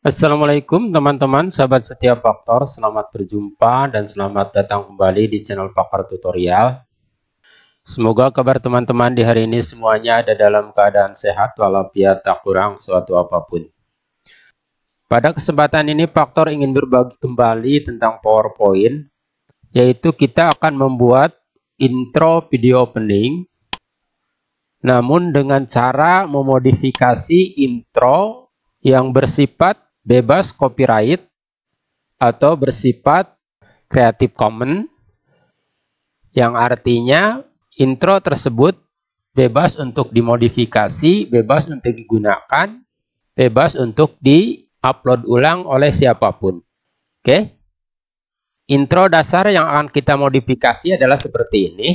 Assalamualaikum teman-teman sahabat setia faktor selamat berjumpa dan selamat datang kembali di channel pakar tutorial Semoga kabar teman-teman di hari ini semuanya ada dalam keadaan sehat walafiat tak kurang suatu apapun Pada kesempatan ini faktor ingin berbagi kembali tentang powerpoint yaitu kita akan membuat intro video opening namun dengan cara memodifikasi intro yang bersifat bebas copyright atau bersifat Creative common yang artinya intro tersebut bebas untuk dimodifikasi, bebas untuk digunakan, bebas untuk di-upload ulang oleh siapapun. Oke. Okay? Intro dasar yang akan kita modifikasi adalah seperti ini.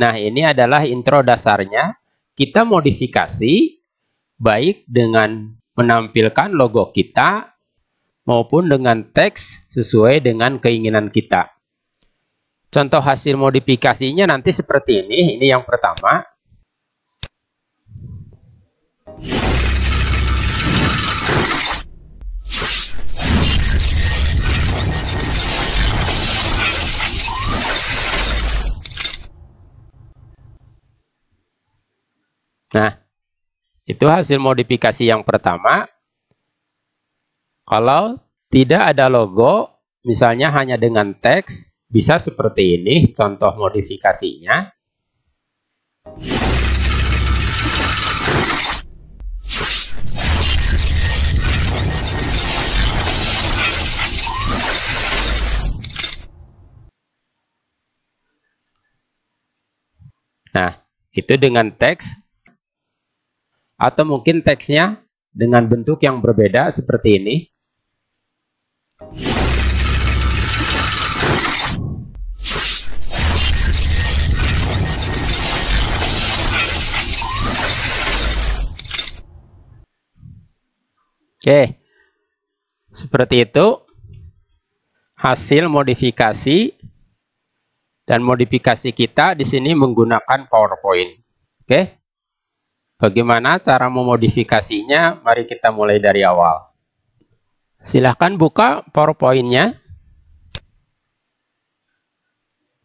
Nah, ini adalah intro dasarnya. Kita modifikasi baik dengan menampilkan logo kita maupun dengan teks sesuai dengan keinginan kita. Contoh hasil modifikasinya nanti seperti ini. Ini yang pertama. Nah, itu hasil modifikasi yang pertama. Kalau tidak ada logo, misalnya hanya dengan teks, bisa seperti ini contoh modifikasinya. Nah, itu dengan teks atau mungkin teksnya dengan bentuk yang berbeda seperti ini. Oke, seperti itu hasil modifikasi dan modifikasi kita di sini menggunakan PowerPoint. Oke. Bagaimana cara memodifikasinya? Mari kita mulai dari awal. Silahkan buka PowerPoint-nya.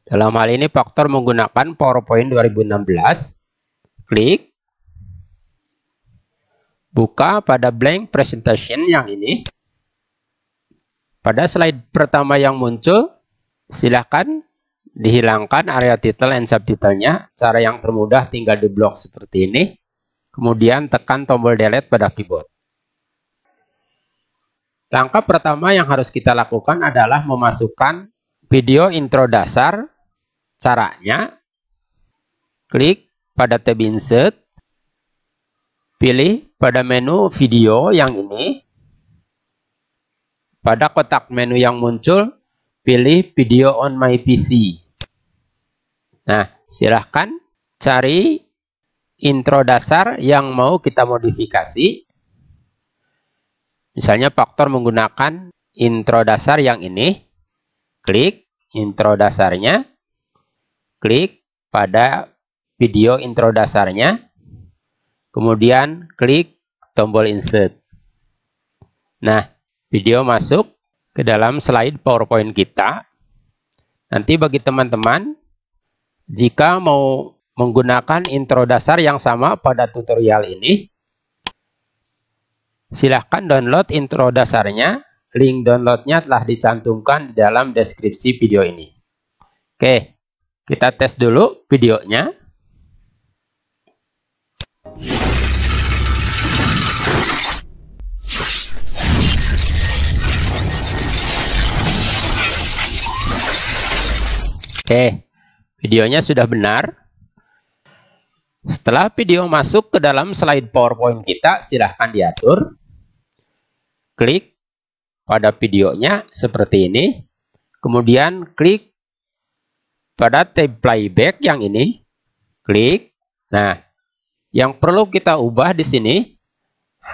Dalam hal ini faktor menggunakan PowerPoint 2016. Klik. Buka pada blank presentation yang ini. Pada slide pertama yang muncul, silahkan dihilangkan area title and subtitlenya. Cara yang termudah tinggal di blok seperti ini kemudian tekan tombol delete pada keyboard. Langkah pertama yang harus kita lakukan adalah memasukkan video intro dasar. Caranya, klik pada tab insert, pilih pada menu video yang ini. Pada kotak menu yang muncul, pilih video on my PC. Nah, silahkan cari intro dasar yang mau kita modifikasi. Misalnya faktor menggunakan intro dasar yang ini. Klik intro dasarnya. Klik pada video intro dasarnya. Kemudian klik tombol insert. Nah, video masuk ke dalam slide PowerPoint kita. Nanti bagi teman-teman, jika mau menggunakan intro dasar yang sama pada tutorial ini. Silahkan download intro dasarnya, link downloadnya telah dicantumkan di dalam deskripsi video ini. Oke, kita tes dulu videonya. Oke, videonya sudah benar. Setelah video masuk ke dalam slide PowerPoint kita, silahkan diatur. Klik pada videonya seperti ini. Kemudian klik pada tab playback yang ini. Klik. Nah, yang perlu kita ubah di sini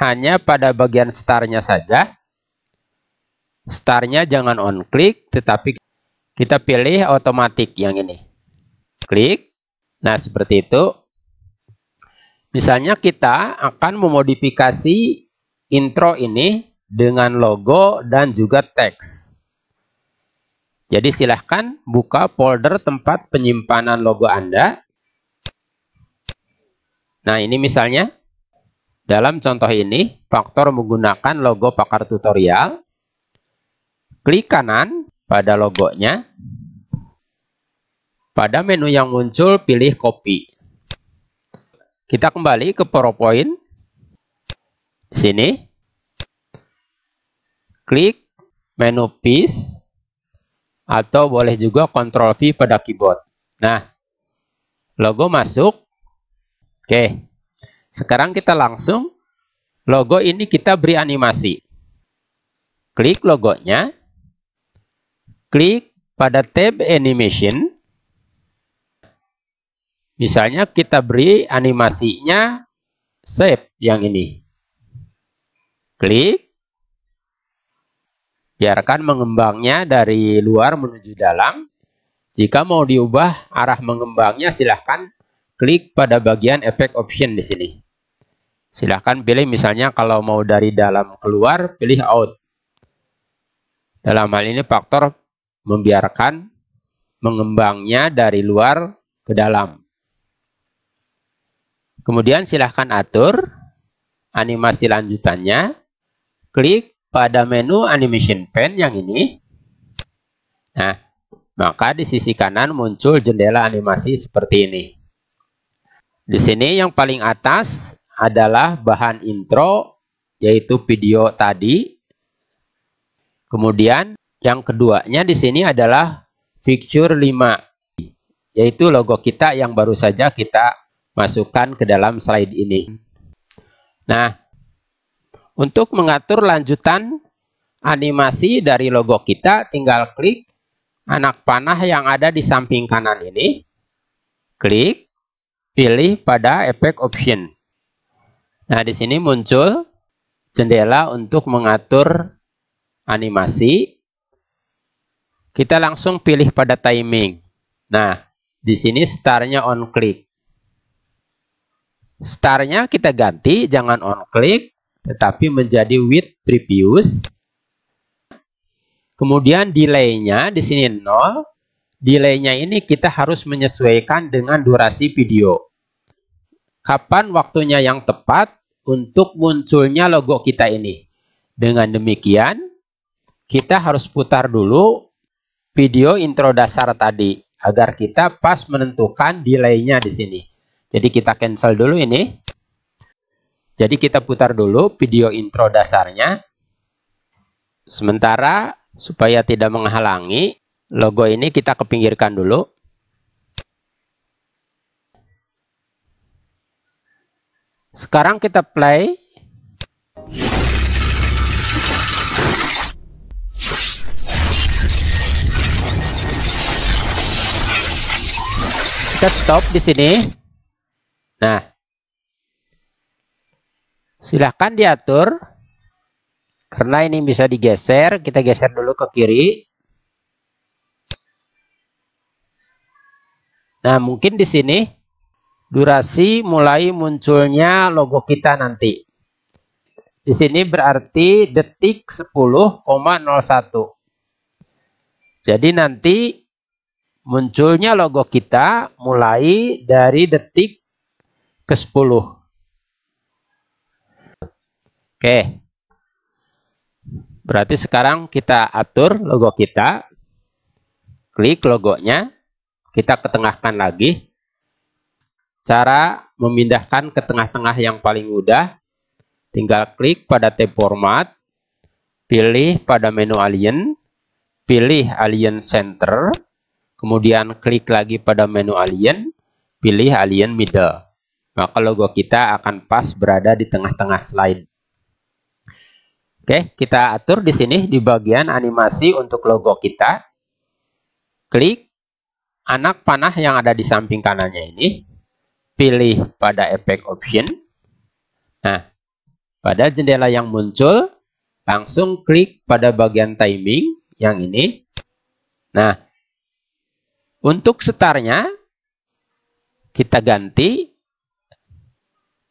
hanya pada bagian startnya saja. Startnya jangan on click, tetapi kita pilih otomatis yang ini. Klik. Nah, seperti itu. Misalnya kita akan memodifikasi intro ini dengan logo dan juga teks. Jadi silahkan buka folder tempat penyimpanan logo Anda. Nah ini misalnya, dalam contoh ini faktor menggunakan logo pakar tutorial. Klik kanan pada logonya. Pada menu yang muncul pilih copy. Kita kembali ke PowerPoint. Sini. Klik menu piece atau boleh juga Ctrl V pada keyboard. Nah, logo masuk. Oke. Sekarang kita langsung logo ini kita beri animasi. Klik logonya. Klik pada tab animation. Misalnya kita beri animasinya shape yang ini. Klik. Biarkan mengembangnya dari luar menuju dalam. Jika mau diubah arah mengembangnya silahkan klik pada bagian efek option di sini. Silahkan pilih misalnya kalau mau dari dalam keluar pilih out. Dalam hal ini faktor membiarkan mengembangnya dari luar ke dalam. Kemudian silahkan atur animasi lanjutannya. Klik pada menu animation pen yang ini. Nah, maka di sisi kanan muncul jendela animasi seperti ini. Di sini yang paling atas adalah bahan intro, yaitu video tadi. Kemudian yang keduanya di sini adalah fixture 5, yaitu logo kita yang baru saja kita masukkan ke dalam slide ini. Nah, untuk mengatur lanjutan animasi dari logo kita, tinggal klik anak panah yang ada di samping kanan ini. Klik, pilih pada efek option. Nah, di sini muncul jendela untuk mengatur animasi. Kita langsung pilih pada timing. Nah, di sini startnya on click starnya kita ganti jangan on click tetapi menjadi with previous kemudian delaynya di sini 0 delaynya ini kita harus menyesuaikan dengan durasi video kapan waktunya yang tepat untuk munculnya logo kita ini dengan demikian kita harus putar dulu video intro dasar tadi agar kita pas menentukan delaynya di sini jadi kita cancel dulu ini. Jadi kita putar dulu video intro dasarnya. Sementara supaya tidak menghalangi, logo ini kita kepinggirkan dulu. Sekarang kita play. Kita stop di sini. Nah, silahkan diatur. Karena ini bisa digeser, kita geser dulu ke kiri. Nah, mungkin di sini durasi mulai munculnya logo kita nanti. Di sini berarti detik 10,01. Jadi nanti munculnya logo kita mulai dari detik ke-10. Oke. Berarti sekarang kita atur logo kita. Klik logonya. Kita ketengahkan lagi. Cara memindahkan ke tengah-tengah yang paling mudah. Tinggal klik pada tab format. Pilih pada menu alien. Pilih alien center. Kemudian klik lagi pada menu alien. Pilih alien middle maka logo kita akan pas berada di tengah-tengah slide. Oke, kita atur di sini di bagian animasi untuk logo kita. Klik anak panah yang ada di samping kanannya ini. Pilih pada efek option. Nah, pada jendela yang muncul, langsung klik pada bagian timing yang ini. Nah, untuk setarnya, kita ganti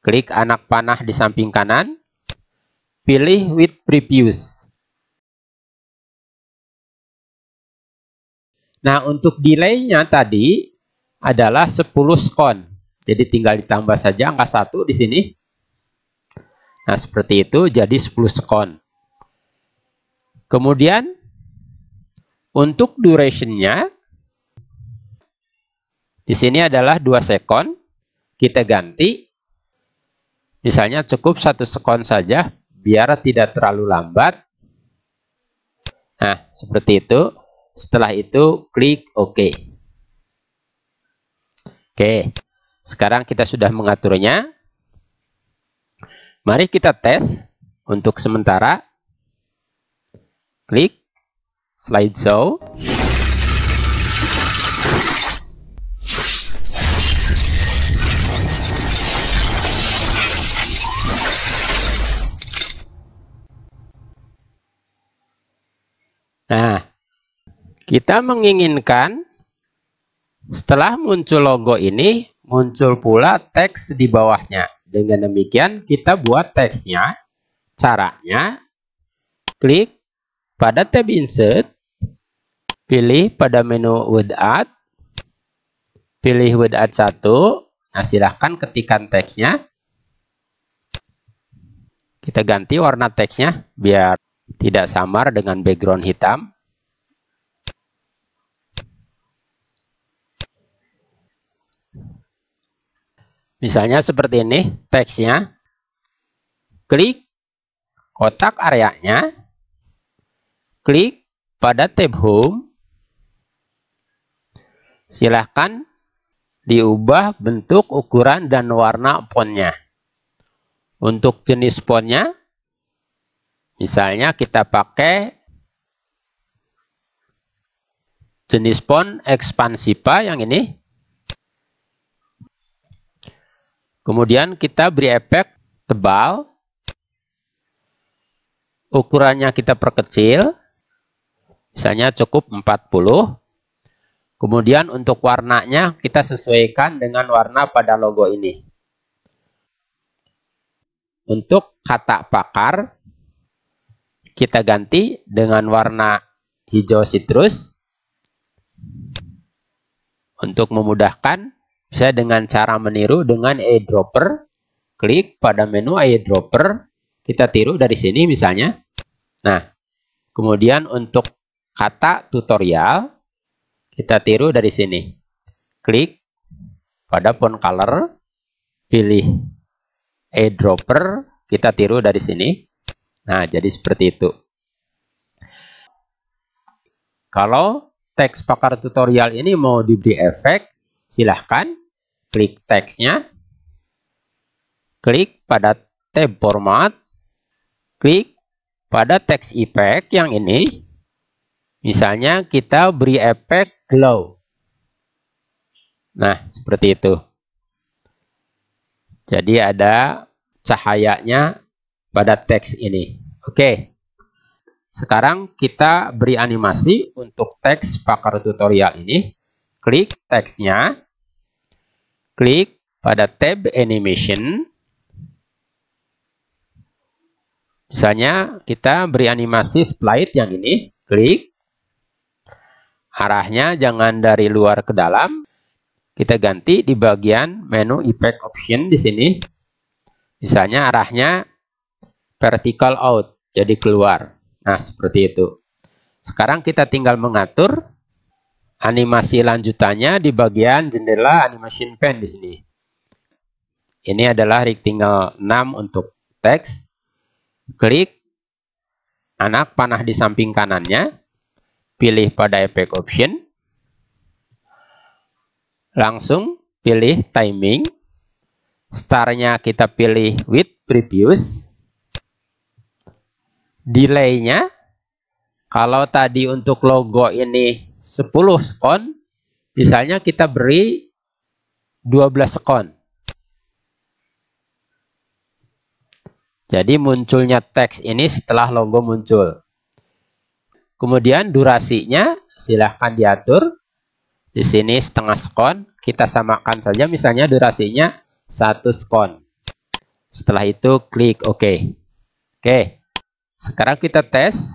Klik anak panah di samping kanan. Pilih with previews. Nah, untuk delay-nya tadi adalah 10 skon. Jadi tinggal ditambah saja angka 1 di sini. Nah, seperti itu jadi 10 skon. Kemudian untuk duration-nya di sini adalah 2 sekon. Kita ganti Misalnya cukup satu sekon saja biar tidak terlalu lambat. Nah, seperti itu. Setelah itu klik OK. Oke. Sekarang kita sudah mengaturnya. Mari kita tes untuk sementara. Klik slide show. Kita menginginkan setelah muncul logo ini, muncul pula teks di bawahnya. Dengan demikian, kita buat teksnya. Caranya, klik pada tab Insert, pilih pada menu with add, pilih with add 1, nah silahkan ketikkan teksnya. Kita ganti warna teksnya biar tidak samar dengan background hitam. Misalnya seperti ini teksnya. Klik kotak areanya. Klik pada tab home. Silahkan diubah bentuk, ukuran, dan warna fontnya. Untuk jenis fontnya, misalnya kita pakai jenis font pa yang ini. Kemudian kita beri efek tebal. Ukurannya kita perkecil. Misalnya cukup 40. Kemudian untuk warnanya kita sesuaikan dengan warna pada logo ini. Untuk kata pakar, kita ganti dengan warna hijau citrus. Untuk memudahkan, saya dengan cara meniru dengan eyedropper. Klik pada menu eyedropper. Kita tiru dari sini misalnya. Nah, kemudian untuk kata tutorial, kita tiru dari sini. Klik pada font color. Pilih eyedropper. Kita tiru dari sini. Nah, jadi seperti itu. Kalau teks pakar tutorial ini mau diberi efek, silahkan klik teksnya, klik pada tab format, klik pada teks effect yang ini. Misalnya kita beri efek glow. Nah, seperti itu. Jadi ada cahayanya pada teks ini. Oke. Sekarang kita beri animasi untuk teks pakar tutorial ini. Klik teksnya. Klik pada tab animation. Misalnya kita beri animasi slide yang ini. Klik. Arahnya jangan dari luar ke dalam. Kita ganti di bagian menu effect option di sini. Misalnya arahnya vertical out. Jadi keluar. Nah seperti itu. Sekarang kita tinggal mengatur animasi lanjutannya di bagian jendela animation pen di sini. Ini adalah rectangle 6 untuk teks. Klik anak panah di samping kanannya. Pilih pada efek option. Langsung pilih timing. Startnya kita pilih with previous. Delaynya. Kalau tadi untuk logo ini 10 sekon, misalnya kita beri 12 sekon. Jadi munculnya teks ini setelah logo muncul. Kemudian durasinya silahkan diatur. Di sini setengah sekon, kita samakan saja misalnya durasinya 1 sekon. Setelah itu klik OK. Oke, sekarang kita tes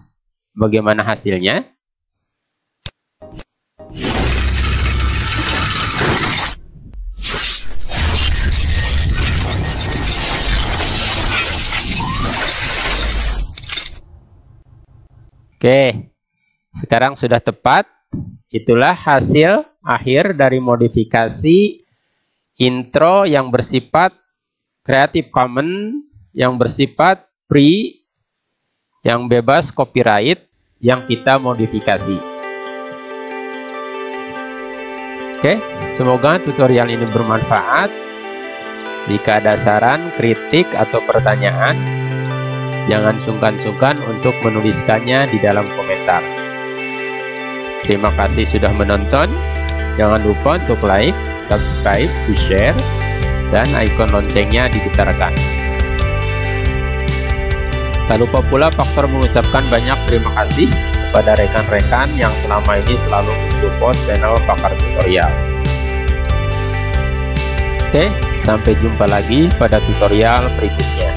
bagaimana hasilnya. Oke, sekarang sudah tepat. Itulah hasil akhir dari modifikasi intro yang bersifat Creative Commons, yang bersifat free, yang bebas copyright, yang kita modifikasi. Oke, semoga tutorial ini bermanfaat. Jika ada saran, kritik, atau pertanyaan, Jangan sungkan-sungkan untuk menuliskannya di dalam komentar. Terima kasih sudah menonton. Jangan lupa untuk like, subscribe, to share, dan ikon loncengnya digetarkan. Tak lupa pula faktor mengucapkan banyak terima kasih kepada rekan-rekan yang selama ini selalu mensupport channel Pakar Tutorial. Oke, sampai jumpa lagi pada tutorial berikutnya.